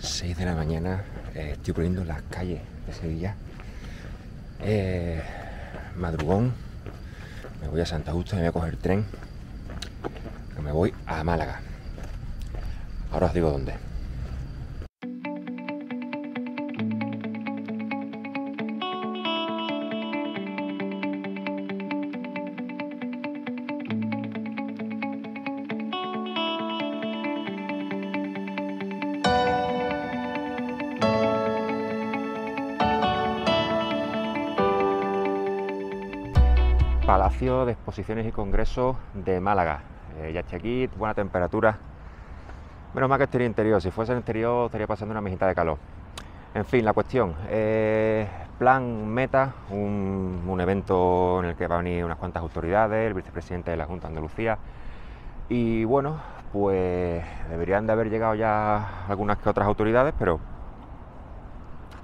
6 de la mañana eh, estoy poniendo las calles de Sevilla. Eh, madrugón, me voy a Santa Justa me voy a coger tren. me voy a Málaga. Ahora os digo dónde. Palacio de Exposiciones y Congresos de Málaga. Eh, ya estoy aquí, buena temperatura. Menos mal que estoy en interior, si fuese en interior estaría pasando una mijita de calor. En fin, la cuestión. Eh, plan Meta, un, evento en el que van a venir unas cuantas autoridades, el vicepresidente de la Junta de Andalucía. Y bueno, pues deberían de haber llegado ya algunas que otras autoridades, pero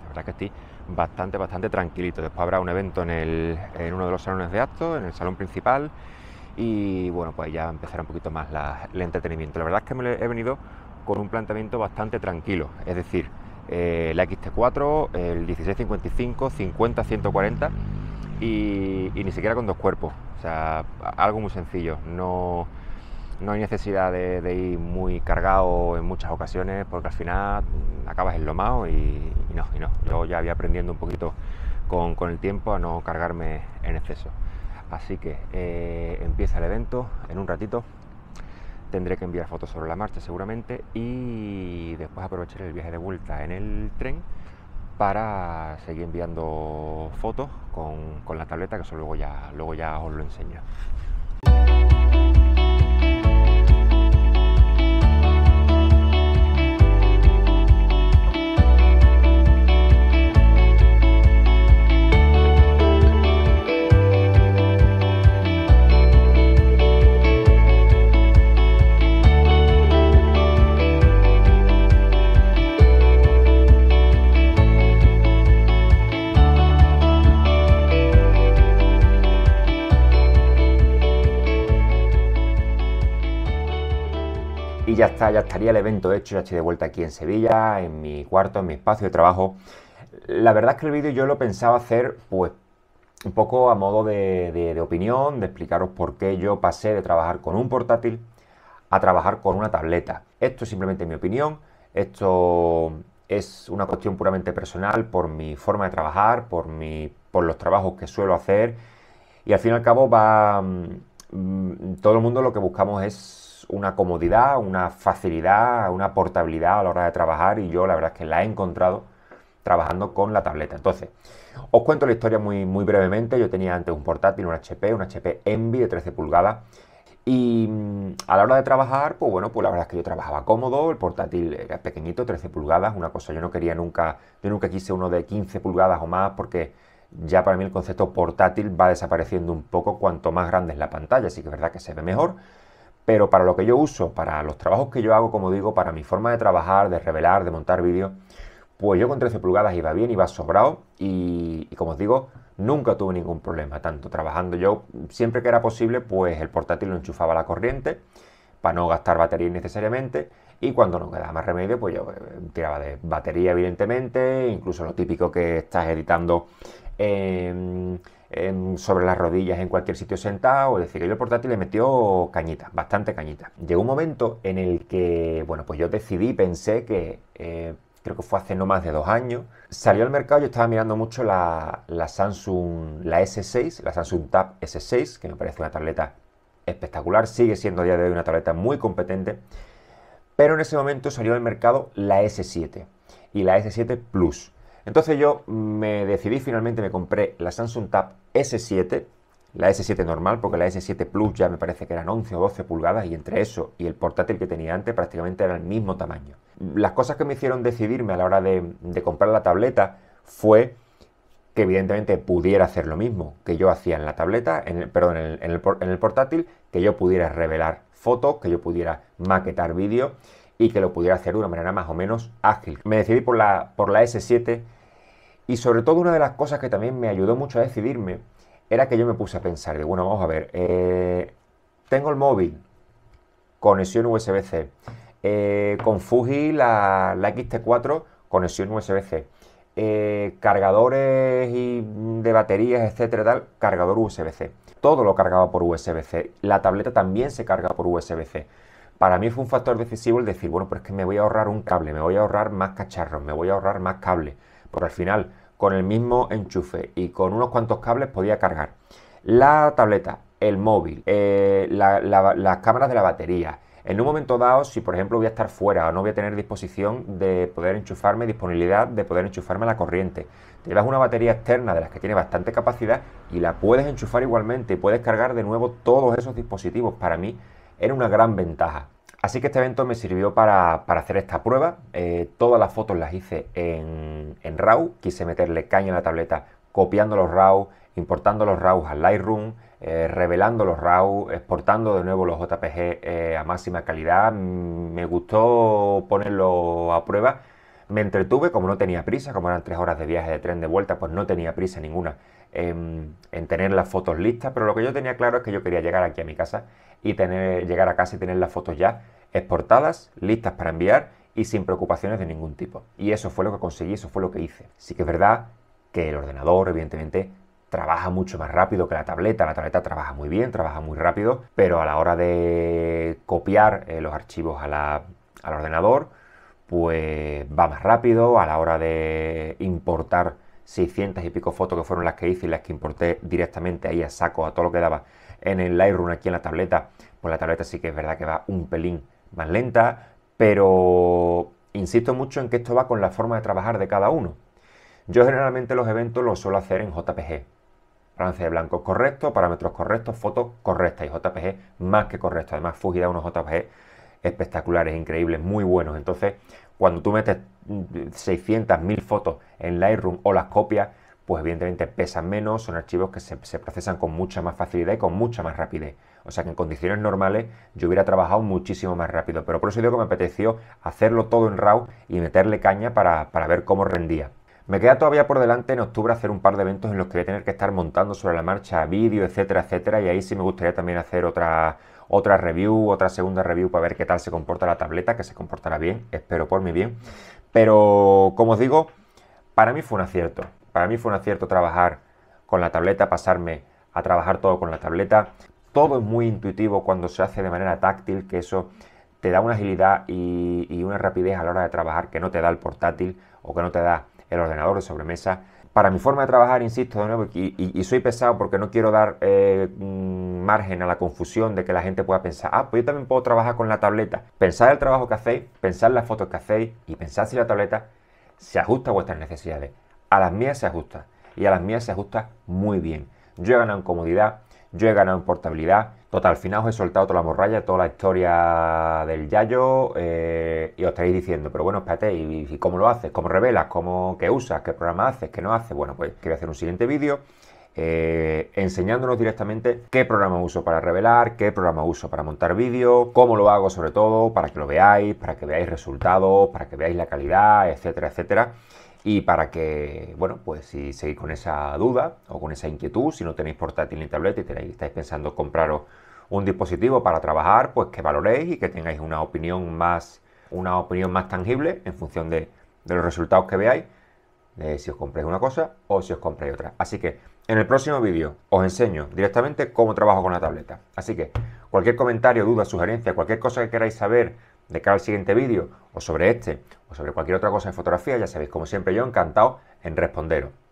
la verdad que estoy bastante, bastante tranquilito. Después habrá un evento en, el, en uno de los salones de actos, en el salón principal, y bueno, pues ya empezará un poquito más el entretenimiento. La verdad es que me he venido con un planteamiento bastante tranquilo, es decir, eh, la XT4, el 1655, 50, 140 y, y ni siquiera con dos cuerpos, o sea, algo muy sencillo, no no hay necesidad de, ir muy cargado en muchas ocasiones porque al final acabas en lo y no, y no. Yo ya había aprendiendo un poquito con, el tiempo a no cargarme en exceso. Así que eh, empieza el evento en un ratito. Tendré que enviar fotos sobre la marcha seguramente y después aprovechar el viaje de vuelta en el tren para seguir enviando fotos con, la tableta que eso luego ya, luego ya os lo enseño. Y ya está, ya estaría el evento hecho, ya estoy de vuelta aquí en Sevilla, en mi cuarto, en mi espacio de trabajo. La verdad es que el vídeo yo lo pensaba hacer pues un poco a modo de, opinión, de explicaros por qué yo pasé de trabajar con un portátil a trabajar con una tableta. Esto es simplemente mi opinión, esto es una cuestión puramente personal por mi forma de trabajar, por, mi, por los trabajos que suelo hacer y al fin y al cabo va... Mm, todo el mundo lo que buscamos es una comodidad, una facilidad, una portabilidad a la hora de trabajar y yo la verdad es que la he encontrado trabajando con la tableta. Entonces, os cuento la historia muy, muy brevemente. Yo tenía antes un portátil, un HP, un HP Envy de 13 pulgadas. Y mm, a la hora de trabajar, pues bueno, pues la verdad es que yo trabajaba cómodo, el portátil era pequeñito, 13 pulgadas, una cosa, yo no quería nunca, yo nunca quise uno de 15 pulgadas o más porque ya para mí el concepto portátil va desapareciendo un poco cuanto más grande es la pantalla, así que es verdad que se ve mejor, pero para lo que yo uso, para los trabajos que yo hago, como digo, para mi forma de trabajar, de revelar, de montar vídeos, pues yo con 13 pulgadas iba bien, iba sobrado y, como os digo, nunca tuve ningún problema tanto trabajando. Yo siempre que era posible, pues el portátil lo enchufaba a la corriente para no gastar batería innecesariamente y cuando no quedaba más remedio, pues yo eh, tiraba de batería evidentemente, incluso lo típico que estás editando sobre las rodillas en cualquier sitio sentado, decir, que el portátil le metió cañita, bastante cañita. Llegó un momento en el que, bueno, pues yo decidí, pensé que, eh, creo que fue hace no más de dos años, salió al mercado, yo estaba mirando mucho la, Samsung, la S6, la Samsung Tab S6, que me parece una tableta espectacular, sigue siendo a día de hoy una tableta muy competente, pero en ese momento salió al mercado la S7 y la S7 Plus. Entonces yo me decidí finalmente, me compré la Samsung Tab S7, la S7 normal, porque la S7 Plus ya me parece que eran 11 o 12 pulgadas y entre eso y el portátil que tenía antes prácticamente era el mismo tamaño. Las cosas que me hicieron decidirme a la hora de, comprar la tableta fue que evidentemente pudiera hacer lo mismo que yo hacía en la tableta, en el, perdón, en el, portátil, que yo pudiera revelar fotos, que yo pudiera maquetar vídeo y que lo pudiera hacer de una manera más o menos ágil. Me decidí por la, por la S7 y sobre todo una de las cosas que también me ayudó mucho a decidirme era que yo me puse a pensar, bueno, vamos a ver, eh, tengo el móvil, conexión USB-C, eh, con Fuji la, la XT4, conexión USB-C, eh, cargadores de baterías, etcétera, tal, cargador USB-C. Todo lo cargaba por USB-C. La tableta también se carga por USB-C. Para mí fue un factor decisivo el decir, bueno, pero es que me voy a ahorrar un cable, me voy a ahorrar más cacharros, me voy a ahorrar más cable. Porque al final, con el mismo enchufe y con unos cuantos cables podía cargar la tableta, el móvil, eh, las cámaras de la batería. En un momento dado, si por ejemplo voy a estar fuera o no voy a tener disposición de poder enchufarme, disponibilidad de poder enchufarme a la corriente, te llevas una batería externa de las que tiene bastante capacidad y la puedes enchufar igualmente y puedes cargar de nuevo todos esos dispositivos. Para mí era una gran ventaja. Así que este evento me sirvió para, hacer esta prueba. Eh, todas las fotos las hice en, RAW. Quise meterle caña a la tableta copiando los RAW, importando los RAW al Lightroom, eh, revelando los RAW, exportando de nuevo los JPG eh, a máxima calidad. Mm, me gustó ponerlo a prueba. Me entretuve, como no tenía prisa, como eran tres horas de viaje de tren de vuelta, pues no tenía prisa ninguna en tener las fotos listas, pero lo que yo tenía claro es que yo quería llegar aquí a mi casa y tener, llegar a casa y tener las fotos ya exportadas, listas para enviar y sin preocupaciones de ningún tipo. Y eso fue lo que conseguí, eso fue lo que hice. Sí que es verdad que el ordenador, evidentemente, trabaja mucho más rápido que la tableta. La tableta trabaja muy bien, trabaja muy rápido, pero a la hora de copiar eh, los archivos al ordenador, pues va más rápido. A la hora de importar 600 y pico fotos que fueron las que hice y las que importé directamente ahí a saco, a todo lo que daba en el Lightroom aquí en la tableta, pues la tableta sí que es verdad que va un pelín más lenta, pero insisto mucho en que esto va con la forma de trabajar de cada uno. Yo generalmente los eventos los suelo hacer en JPG. Balance de blanco correcto, parámetros correctos, fotos correctas y JPG más que correcto. Además, Fuji da unos JPG espectaculares, increíbles, muy buenos. Entonces, cuando tú metes 600.000 mm, fotos en Lightroom o las copias, pues evidentemente pesan menos, son archivos que se, procesan con mucha más facilidad y con mucha más rapidez. O sea que en condiciones normales yo hubiera trabajado muchísimo más rápido, pero por eso digo que me apeteció hacerlo todo en RAW y meterle caña para ver cómo rendía. Me queda todavía por delante en octubre hacer un par de eventos en los que voy a tener que estar montando sobre la marcha vídeo, etcétera, etcétera, y ahí sí me gustaría también hacer otra, otra review, otra segunda review para ver qué tal se comporta la tableta, que se comportará bien, espero por mi bien. Pero como os digo, para mí fue un acierto. Para mí fue un acierto trabajar con la tableta, pasarme a trabajar todo con la tableta. Todo es muy intuitivo cuando se hace de manera táctil, que eso te da una agilidad y una rapidez a la hora de trabajar que no te da el portátil o que no te da el ordenador de sobremesa. Para mi forma de trabajar, insisto de nuevo, y, soy pesado porque no quiero dar eh, mm, margen a la confusión de que la gente pueda pensar, ah, pues yo también puedo trabajar con la tableta. pensar el trabajo que hacéis, pensar las fotos que hacéis y pensar si la tableta se ajusta a vuestras necesidades. A las mías se ajusta y a las mías se ajusta muy bien. Yo he ganado en comodidad, yo he ganado en portabilidad, Total, al final os he soltado toda la morralla, toda la historia del Yayo eh, y os estaréis diciendo, pero bueno, espérate, ¿y, cómo lo haces? ¿Cómo revelas? ¿Cómo, ¿Qué usas? ¿Qué programa haces? ¿Qué no haces? Bueno, pues quiero hacer un siguiente vídeo eh, enseñándonos directamente qué programa uso para revelar, qué programa uso para montar vídeo, cómo lo hago sobre todo, para que lo veáis, para que veáis resultados, para que veáis la calidad, etcétera, etcétera y para que, bueno, pues si seguís con esa duda o con esa inquietud, si no tenéis portátil ni tableta y tenéis, estáis pensando compraros un dispositivo para trabajar, pues que valoréis y que tengáis una opinión más, una opinión más tangible en función de, los resultados que veáis, de si os compréis una cosa o si os compréis otra. Así que en el próximo vídeo os enseño directamente cómo trabajo con la tableta. Así que cualquier comentario, duda, sugerencia, cualquier cosa que queráis saber de cara al siguiente vídeo o sobre este sobre cualquier otra cosa de fotografía, ya sabéis, como siempre yo encantado en responderos.